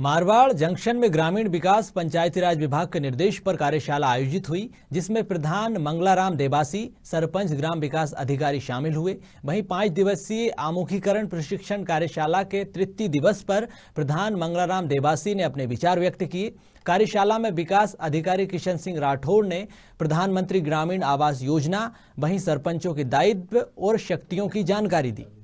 Marwar junction में ग्रामीण विकास पंचायती राज विभाग के निर्देश पर कार्यशाला आयोजित हुई जिसमें प्रधान मंगलाराम देवासी सरपंच ग्राम विकास अधिकारी शामिल हुए वहीं पाँच दिवसीय आमुखीकरण प्रशिक्षण कार्यशाला के तृतीय दिवस पर प्रधान मंगलाराम देवासी ने अपने विचार व्यक्त किए कार्यशाला में विकास अधिकारी किशन सिंह राठौड़ ने प्रधानमंत्री ग्रामीण आवास योजना वहीं सरपंचों के दायित्व और शक्तियों की जानकारी दी